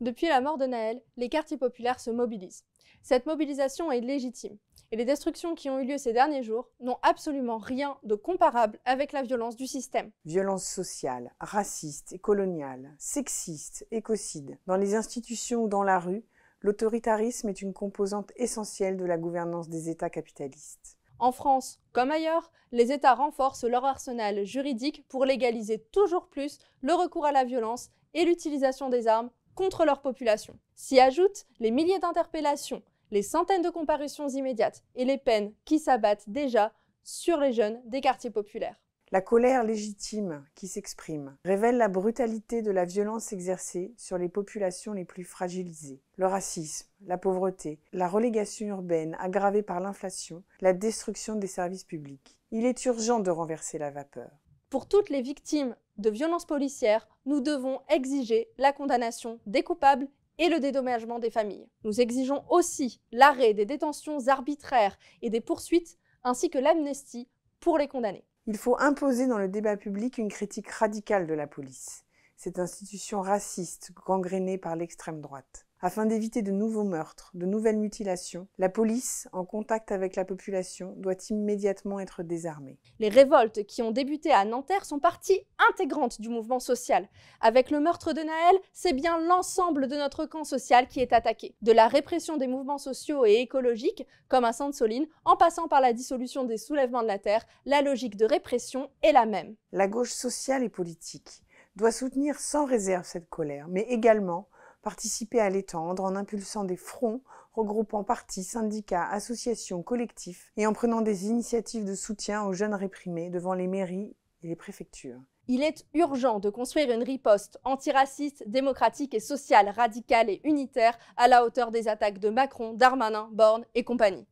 Depuis la mort de Naël, les quartiers populaires se mobilisent. Cette mobilisation est légitime, et les destructions qui ont eu lieu ces derniers jours n'ont absolument rien de comparable avec la violence du système. Violence sociale, raciste et coloniale, sexiste, écocide. Dans les institutions ou dans la rue, l'autoritarisme est une composante essentielle de la gouvernance des États capitalistes. En France, comme ailleurs, les États renforcent leur arsenal juridique pour légaliser toujours plus le recours à la violence et l'utilisation des armes contre leur population. S'y ajoutent les milliers d'interpellations, les centaines de comparutions immédiates et les peines qui s'abattent déjà sur les jeunes des quartiers populaires. La colère légitime qui s'exprime révèle la brutalité de la violence exercée sur les populations les plus fragilisées. Le racisme, la pauvreté, la relégation urbaine aggravée par l'inflation, la destruction des services publics. Il est urgent de renverser la vapeur. Pour toutes les victimes de violences policières, nous devons exiger la condamnation des coupables et le dédommagement des familles. Nous exigeons aussi l'arrêt des détentions arbitraires et des poursuites, ainsi que l'amnestie pour les condamnés. Il faut imposer dans le débat public une critique radicale de la police, cette institution raciste gangrénée par l'extrême droite. Afin d'éviter de nouveaux meurtres, de nouvelles mutilations, la police, en contact avec la population, doit immédiatement être désarmée. Les révoltes qui ont débuté à Nanterre sont partie intégrante du mouvement social. Avec le meurtre de Naël, c'est bien l'ensemble de notre camp social qui est attaqué. De la répression des mouvements sociaux et écologiques, comme à Sainte-Soline, en passant par la dissolution des soulèvements de la terre, la logique de répression est la même. La gauche sociale et politique doit soutenir sans réserve cette colère, mais également participer à l'étendre en impulsant des fronts regroupant partis, syndicats, associations, collectifs et en prenant des initiatives de soutien aux jeunes réprimés devant les mairies et les préfectures. Il est urgent de construire une riposte antiraciste, démocratique et sociale, radicale et unitaire à la hauteur des attaques de Macron, Darmanin, Borne et compagnie.